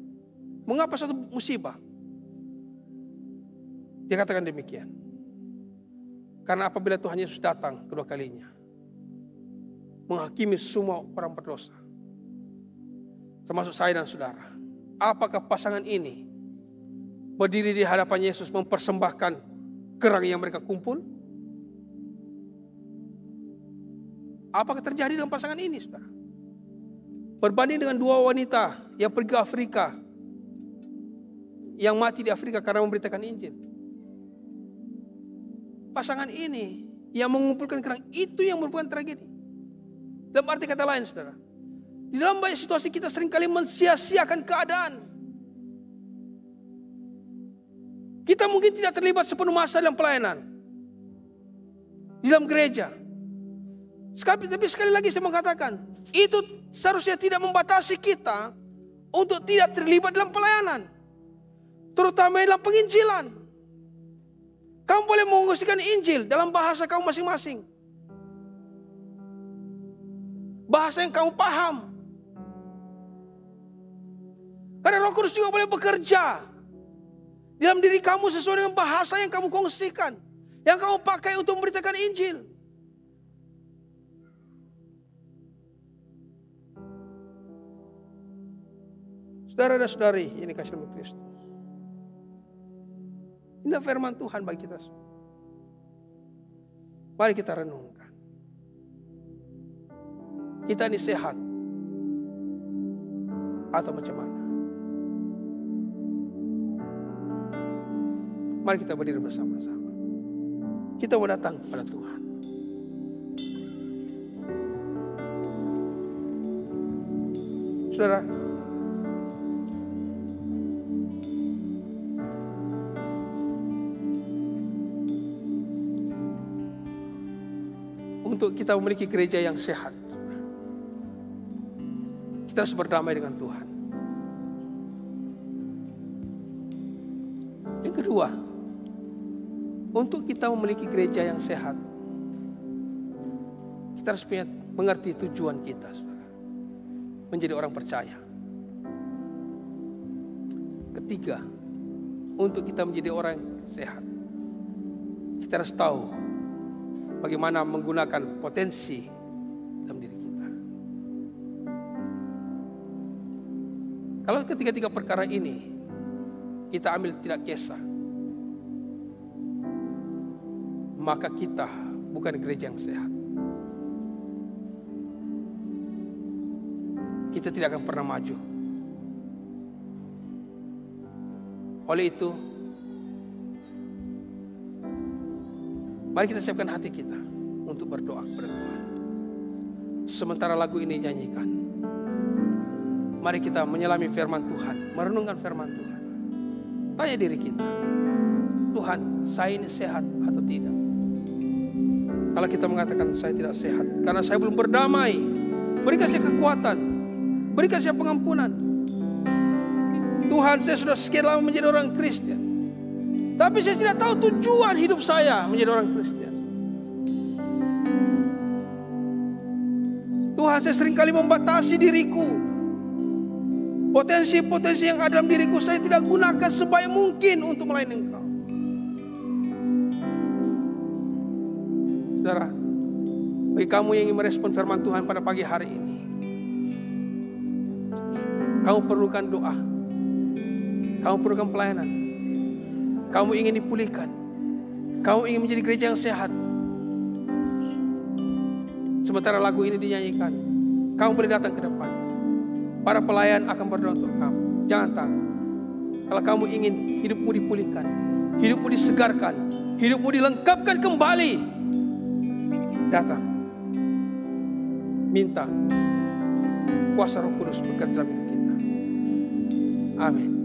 Mengapa satu musibah? Dia katakan demikian. Karena apabila Tuhan Yesus datang kedua kalinya. Menghakimi semua orang berdosa. Termasuk saya dan saudara. Apakah pasangan ini berdiri di hadapan Yesus mempersembahkan kerang yang mereka kumpul? Apa yang terjadi dengan pasangan ini, saudara? Berbanding dengan dua wanita yang pergi ke Afrika, yang mati di Afrika karena memberitakan Injil. Pasangan ini yang mengumpulkan kerang itu yang merupakan tragedi. Dalam arti kata lain, saudara, di dalam banyak situasi kita seringkali mensia-siakan keadaan Kita mungkin tidak terlibat sepenuh masa dalam pelayanan. Di dalam gereja. Sekali, tapi sekali lagi saya mengatakan, itu seharusnya tidak membatasi kita untuk tidak terlibat dalam pelayanan. Terutama dalam penginjilan. Kamu boleh mengungsikan Injil dalam bahasa kamu masing-masing. Bahasa yang kamu paham. Karena roh kudus juga boleh bekerja dalam diri kamu sesuai dengan bahasa yang kamu kongsikan. Yang kamu pakai untuk memberitakan Injil. Saudara dan saudari, ini kasih nama Kristus. Ini firman Tuhan bagi kita semua. Mari kita renungkan. Kita ini sehat atau macam mana? Mari kita berdiri bersama-sama. Kita mau datang pada Tuhan. Saudara, untuk kita memiliki gereja yang sehat. Kita harus berdamai dengan Tuhan. untuk kita memiliki gereja yang sehat, kita harus punya, mengerti tujuan kita, menjadi orang percaya. Ketiga, untuk kita menjadi orang sehat, kita harus tahu bagaimana menggunakan potensi dalam diri kita. Kalau ketiga-tiga perkara ini kita ambil tidak kisah, maka kita bukan gereja yang sehat. Kita tidak akan pernah maju. Oleh itu, mari kita siapkan hati kita untuk berdoa kepada Tuhan. Sementara lagu ini nyanyikan, mari kita menyelami firman Tuhan, merenungkan firman Tuhan. Tanya diri kita, Tuhan, saya ini sehat atau tidak? Kalau kita mengatakan saya tidak sehat karena saya belum berdamai. Berikan saya kekuatan. Berikan saya pengampunan. Tuhan saya sudah sekian lama menjadi orang Kristen. Tapi saya tidak tahu tujuan hidup saya menjadi orang Kristen. Tuhan saya seringkali membatasi diriku. Potensi-potensi yang ada dalam diriku saya tidak gunakan sebaik mungkin untuk melayani engkau. Bagi kamu yang ingin merespon firman Tuhan pada pagi hari ini. Kamu perlukan doa. Kamu perlukan pelayanan. Kamu ingin dipulihkan. Kamu ingin menjadi gereja yang sehat. Sementara lagu ini dinyanyikan. Kamu boleh datang ke depan. Para pelayan akan berdoa untuk kamu. Jangan takut. Kalau kamu ingin hidupmu dipulihkan. Hidupmu disegarkan. Hidupmu dilengkapkan kembali. Datang minta kuasa Roh Kudus bekerja dalam hidup kita. Amin.